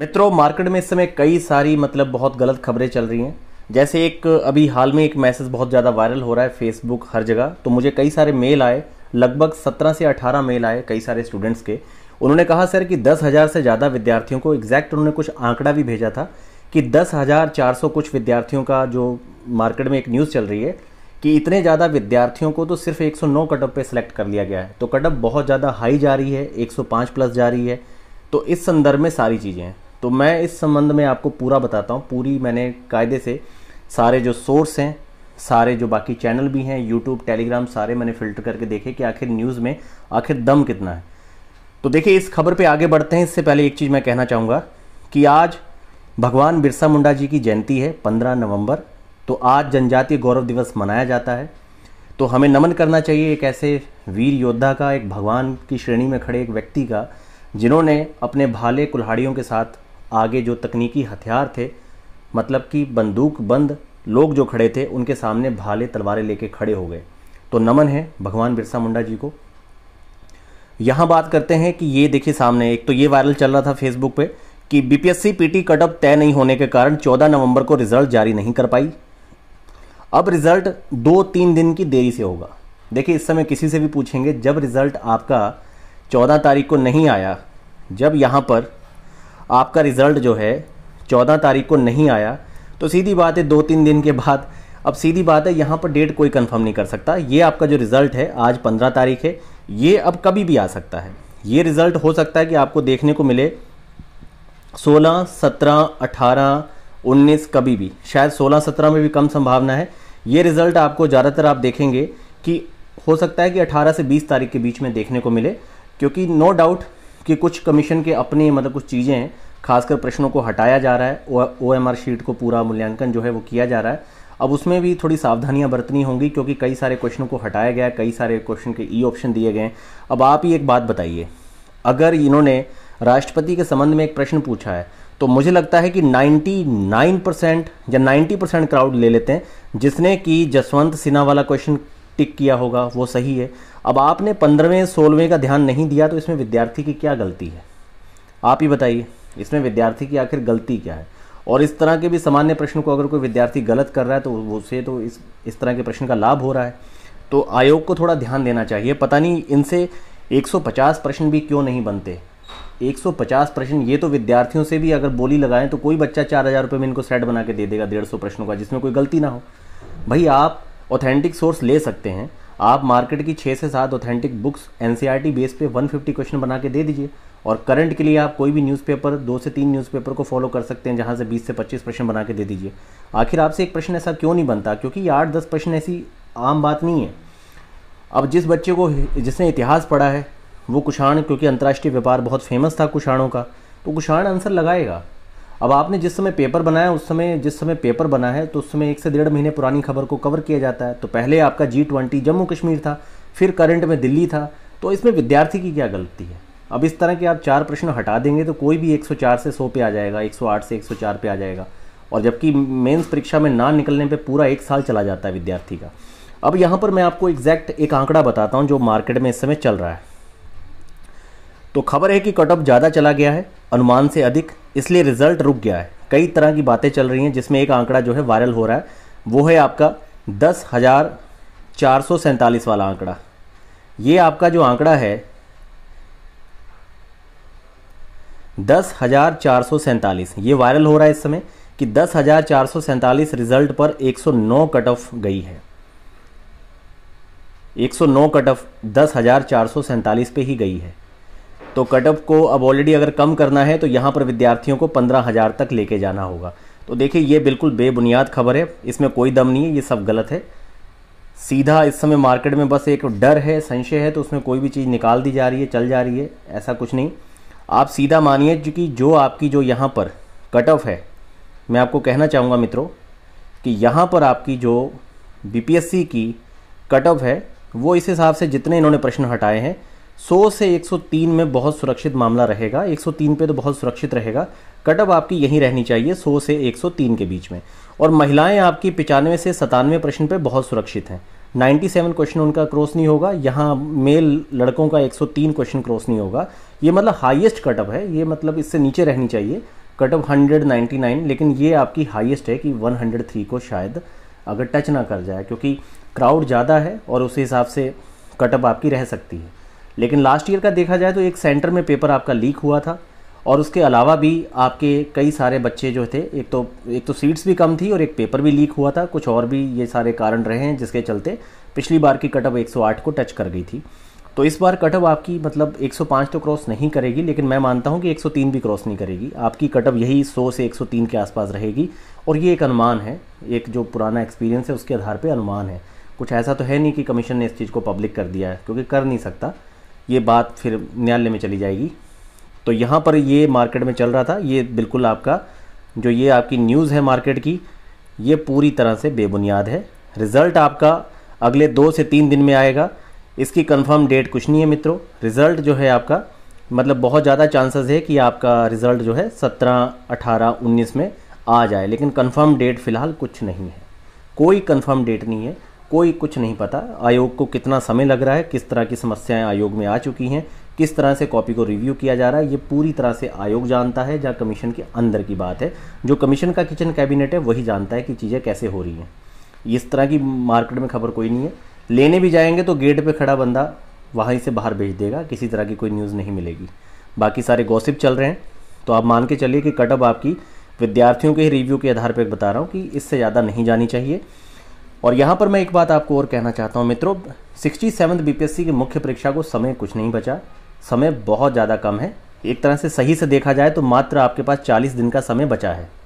मित्रों मार्केट में इस समय कई सारी मतलब बहुत गलत खबरें चल रही हैं जैसे एक अभी हाल में एक मैसेज बहुत ज़्यादा वायरल हो रहा है फेसबुक हर जगह तो मुझे कई सारे मेल आए लगभग 17 से 18 मेल आए कई सारे स्टूडेंट्स के उन्होंने कहा सर कि दस हज़ार से ज़्यादा विद्यार्थियों को एग्जैक्ट उन्होंने कुछ आंकड़ा भी भेजा था कि दस हज़ार चार सौ कुछ विद्यार्थियों का जो मार्केट में एक न्यूज़ चल रही है कि इतने ज़्यादा विद्यार्थियों को तो सिर्फ एक सौ नौ कटअप पर सिलेक्ट कर लिया गया है तो कटअप बहुत ज़्यादा हाई जा रही है एक सौ पाँच प्लस जा रही है तो इस संदर्भ में सारी चीज़ें हैं तो मैं इस संबंध में आपको पूरा बताता हूँ पूरी मैंने कायदे से सारे जो सोर्स हैं सारे जो बाकी चैनल भी हैं यूट्यूब टेलीग्राम सारे मैंने फिल्टर करके देखे कि आखिर न्यूज़ में आखिर दम कितना है तो देखिए इस खबर पे आगे बढ़ते हैं इससे पहले एक चीज़ मैं कहना चाहूँगा कि आज भगवान बिरसा मुंडा जी की जयंती है 15 नवंबर तो आज जनजातीय गौरव दिवस मनाया जाता है तो हमें नमन करना चाहिए एक ऐसे वीर योद्धा का एक भगवान की श्रेणी में खड़े एक व्यक्ति का जिन्होंने अपने भाले कुल्हाड़ियों के साथ आगे जो तकनीकी हथियार थे मतलब कि बंदूक बंद लोग जो खड़े थे उनके सामने भाले तलवारें लेके खड़े हो गए तो नमन है भगवान बिरसा मुंडा जी को यहाँ बात करते हैं कि ये देखिए सामने एक तो ये वायरल चल रहा था फेसबुक पे कि बीपीएससी पीटी कटअप तय नहीं होने के कारण 14 नवंबर को रिजल्ट जारी नहीं कर पाई अब रिजल्ट दो तीन दिन की देरी से होगा देखिए इस समय किसी से भी पूछेंगे जब रिजल्ट आपका चौदह तारीख को नहीं आया जब यहाँ पर आपका रिज़ल्ट जो है चौदह तारीख को नहीं आया तो सीधी बात है दो तीन दिन के बाद अब सीधी बात है यहाँ पर डेट कोई कंफर्म नहीं कर सकता ये आपका जो रिज़ल्ट है आज पंद्रह तारीख है ये अब कभी भी आ सकता है ये रिज़ल्ट हो सकता है कि आपको देखने को मिले सोलह सत्रह अठारह उन्नीस कभी भी शायद सोलह सत्रह में भी कम संभावना है ये रिज़ल्ट आपको ज़्यादातर आप देखेंगे कि हो सकता है कि अठारह से बीस तारीख के बीच में देखने को मिले क्योंकि नो डाउट कि कुछ कमीशन के अपने मतलब कुछ चीज़ें हैं खासकर प्रश्नों को हटाया जा रहा है ओ एम आर शीट को पूरा मूल्यांकन जो है वो किया जा रहा है अब उसमें भी थोड़ी सावधानियां बरतनी होंगी क्योंकि कई सारे क्वेश्चनों को हटाया गया कई सारे क्वेश्चन के ई e ऑप्शन दिए गए हैं अब आप ही एक बात बताइए अगर इन्होंने राष्ट्रपति के संबंध में एक प्रश्न पूछा है तो मुझे लगता है कि 99 परसेंट या 90 परसेंट क्राउड ले लेते हैं जिसने कि जसवंत सिन्हा वाला क्वेश्चन टिक किया होगा वो सही है अब आपने पंद्रहवें सोलहवें का ध्यान नहीं दिया तो इसमें विद्यार्थी की क्या गलती है आप ही बताइए इसमें विद्यार्थी की आखिर गलती क्या है और इस तरह के भी सामान्य प्रश्न को अगर कोई विद्यार्थी गलत कर रहा है तो उसे तो इस इस तरह के प्रश्न का लाभ हो रहा है तो आयोग को थोड़ा ध्यान देना चाहिए पता नहीं इनसे 150 प्रश्न भी क्यों नहीं बनते 150 प्रश्न ये तो विद्यार्थियों से भी अगर बोली लगाएं तो कोई बच्चा चार हज़ार रुपये में इनको सेट बना के दे देगा डेढ़ सौ प्रश्नों का जिसमें कोई गलती ना हो भाई आप ऑथेंटिक सोर्स ले सकते हैं आप मार्केट की छः से सात ऑथेंटिक बुक्स एन बेस पे 150 क्वेश्चन बना के दे दीजिए और करंट के लिए आप कोई भी न्यूज़पेपर दो से तीन न्यूज़पेपर को फॉलो कर सकते हैं जहाँ से 20 से 25 प्रश्न बना के दे दीजिए आखिर आपसे एक प्रश्न ऐसा क्यों नहीं बनता क्योंकि ये आठ दस प्रश्न ऐसी आम बात नहीं है अब जिस बच्चे को जिसने इतिहास पढ़ा है वो कुषाण क्योंकि अंतर्राष्ट्रीय व्यापार बहुत फेमस था कुषाणों का तो कुषाण आंसर लगाएगा अब आपने जिस समय पेपर बनाया उस समय जिस समय पेपर बना है तो उस समय एक से डेढ़ महीने पुरानी खबर को कवर किया जाता है तो पहले आपका जी ट्वेंटी जम्मू कश्मीर था फिर करंट में दिल्ली था तो इसमें विद्यार्थी की क्या गलती है अब इस तरह के आप चार प्रश्न हटा देंगे तो कोई भी 104 से 100 पे आ जाएगा 108 से 104 पे आ जाएगा और जबकि मेंस परीक्षा में ना निकलने पे पूरा एक साल चला जाता है विद्यार्थी का अब यहाँ पर मैं आपको एग्जैक्ट एक आंकड़ा बताता हूँ जो मार्केट में इस समय चल रहा है तो खबर है कि कट ऑफ ज़्यादा चला गया है अनुमान से अधिक इसलिए रिजल्ट रुक गया है कई तरह की बातें चल रही हैं जिसमें एक आंकड़ा जो है वायरल हो रहा है वो है आपका दस हज़ार चार सौ सैंतालीस वाला आंकड़ा ये आपका जो आंकड़ा है दस हज़ार चार सौ सैंतालीस ये वायरल हो रहा है इस समय कि दस हज़ार चार सौ सैंतालीस रिजल्ट पर एक सौ नौ कट ऑफ गई है एक सौ नौ कट ऑफ दस हज़ार चार सौ सैंतालीस पे ही गई है तो कट ऑफ को अब ऑलरेडी अगर कम करना है तो यहाँ पर विद्यार्थियों को पंद्रह हज़ार तक लेके जाना होगा तो देखिए ये बिल्कुल बेबुनियाद खबर है इसमें कोई दम नहीं है ये सब गलत है सीधा इस समय मार्केट में बस एक डर है संशय है तो उसमें कोई भी चीज़ निकाल दी जा रही है चल जा रही है ऐसा कुछ नहीं आप सीधा मानिए कि जो आपकी जो यहाँ पर कट ऑफ है मैं आपको कहना चाहूँगा मित्रों कि यहाँ पर आपकी जो बी की कट ऑफ है वो इस हिसाब से जितने इन्होंने प्रश्न हटाए हैं 100 से 103 में बहुत सुरक्षित मामला रहेगा 103 पे तो बहुत सुरक्षित रहेगा कटअप आपकी यहीं रहनी चाहिए 100 से 103 के बीच में और महिलाएं आपकी पिचानवे से सतानवे प्रश्न पे बहुत सुरक्षित हैं 97 क्वेश्चन उनका क्रॉस नहीं होगा यहाँ मेल लड़कों का 103 क्वेश्चन क्रॉस नहीं होगा ये मतलब हाइएस्ट कटअप है ये मतलब इससे नीचे रहनी चाहिए कटअप हंड्रेड लेकिन ये आपकी हाइएस्ट है कि वन को शायद अगर टच ना कर जाए क्योंकि क्राउड ज़्यादा है और उस हिसाब से कटअप आपकी रह सकती है लेकिन लास्ट ईयर का देखा जाए तो एक सेंटर में पेपर आपका लीक हुआ था और उसके अलावा भी आपके कई सारे बच्चे जो थे एक तो एक तो सीट्स भी कम थी और एक पेपर भी लीक हुआ था कुछ और भी ये सारे कारण रहे हैं जिसके चलते पिछली बार की कटअप 108 को टच कर गई थी तो इस बार कटअप आपकी मतलब 105 तो क्रॉस नहीं करेगी लेकिन मैं मानता हूँ कि 103 भी क्रॉस नहीं करेगी आपकी कटअप यही 100 से 103 के आसपास रहेगी और ये एक अनुमान है एक जो पुराना एक्सपीरियंस है उसके आधार पर अनुमान है कुछ ऐसा तो है नहीं कि कमीशन ने इस चीज़ को पब्लिक कर दिया है क्योंकि कर नहीं सकता ये बात फिर न्यायालय में चली जाएगी तो यहाँ पर ये मार्केट में चल रहा था ये बिल्कुल आपका जो ये आपकी न्यूज़ है मार्केट की ये पूरी तरह से बेबुनियाद है रिज़ल्ट आपका अगले दो से तीन दिन में आएगा इसकी कंफर्म डेट कुछ नहीं है मित्रों रिज़ल्ट जो है आपका मतलब बहुत ज़्यादा चांसेस है कि आपका रिज़ल्ट जो है सत्रह अठारह उन्नीस में आ जाए लेकिन कंफर्म डेट फ़िलहाल कुछ नहीं है कोई कंफर्म डेट नहीं है कोई कुछ नहीं पता आयोग को कितना समय लग रहा है किस तरह की समस्याएं आयोग में आ चुकी हैं किस तरह से कॉपी को रिव्यू किया जा रहा है ये पूरी तरह से आयोग जानता है जहाँ कमीशन के अंदर की बात है जो कमीशन का किचन कैबिनेट है वही जानता है कि चीज़ें कैसे हो रही हैं इस तरह की मार्केट में खबर कोई नहीं है लेने भी जाएंगे तो गेट पर खड़ा बंदा वहीं से बाहर भेज देगा किसी तरह की कोई न्यूज़ नहीं मिलेगी बाकी सारे गॉसिप चल रहे हैं तो आप मान के चलिए कि कटअप आपकी विद्यार्थियों के रिव्यू के आधार पर बता रहा हूँ कि इससे ज़्यादा नहीं जानी चाहिए और यहाँ पर मैं एक बात आपको और कहना चाहता हूँ मित्रों सिक्सटी सेवन बीपीएससी की मुख्य परीक्षा को समय कुछ नहीं बचा समय बहुत ज़्यादा कम है एक तरह से सही से देखा जाए तो मात्र आपके पास चालीस दिन का समय बचा है